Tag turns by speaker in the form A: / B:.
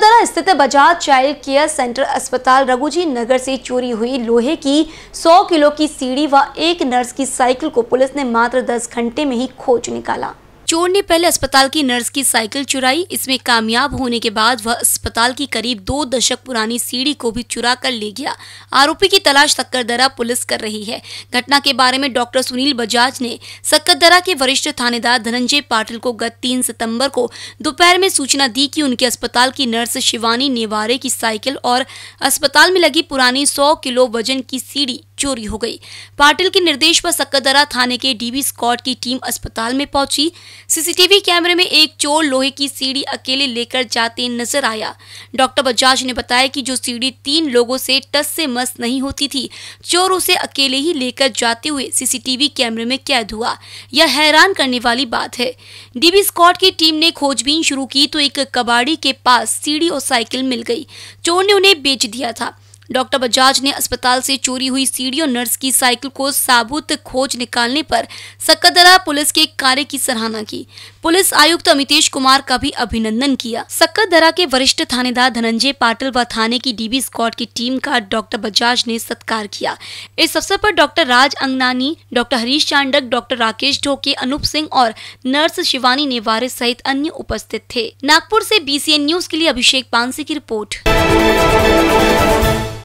A: दरा स्थित Bajaj child care centre अस्पताल रघुजी नगर से चोरी हुई लोहे की 100 किलो की सीढ़ी व एक नर्स की साइकिल को पुलिस ने मात्र 10 घंटे में ही खोज निकाला चोर ने पहले अस्पताल की नर्स की साइकिल चुराई इसमें कामयाब होने के बाद वह अस्पताल की करीब दो दशक पुरानी सीढ़ी को भी चुरा कर ले गया आरोपी की तलाश सक्करदरा पुलिस कर रही है घटना के बारे में डॉक्टर सुनील बजाज ने सक्करदरा के वरिष्ठ थानेदार धनंजय पाटिल को गत तीन सितम्बर को दोपहर में सूचना दी की उनके अस्पताल की नर्स शिवानी नेवारे की साइकिल और अस्पताल में लगी पुरानी सौ किलो वजन की सीढ़ी चोरी हो गई पाटिल के निर्देश पर सक्करदरा थाने के डीबी स्कॉट की टीम अस्पताल में पहुंची सीसीटीवी कैमरे में एक चोर लोहे की सीढ़ी अकेले लेकर जाते नजर आया डॉक्टर बजाज ने बताया कि जो सीढ़ी तीन लोगों से टस से मस नहीं होती थी चोर उसे अकेले ही लेकर जाते हुए सीसीटीवी कैमरे में कैद हुआ यह हैरान करने वाली बात है डीबी स्कॉट की टीम ने खोजबीन शुरू की तो एक कबाड़ी के पास सीढ़ी और साइकिल मिल गई चोर ने उन्हें बेच दिया था डॉक्टर बजाज ने अस्पताल से चोरी हुई सीढ़ी और नर्स की साइकिल को साबुत खोज निकालने पर सक्कादरा पुलिस के कार्य की सराहना की पुलिस आयुक्त अमितेश कुमार का भी अभिनंदन किया सक्कादरा के वरिष्ठ थानेदार धनंजय पाटिल व थाने की डीबी स्कॉट की टीम का डॉक्टर बजाज ने सत्कार किया इस अवसर पर doctor Raj Anganani doctor Harish Chandak doctor Rakesh Dhoke Anoop Singh और नर्स शिवानी नेवारे सहित अन्य उपस्थित थे नागपुर ऐसी बी न्यूज के लिए अभिषेक पानसी की रिपोर्ट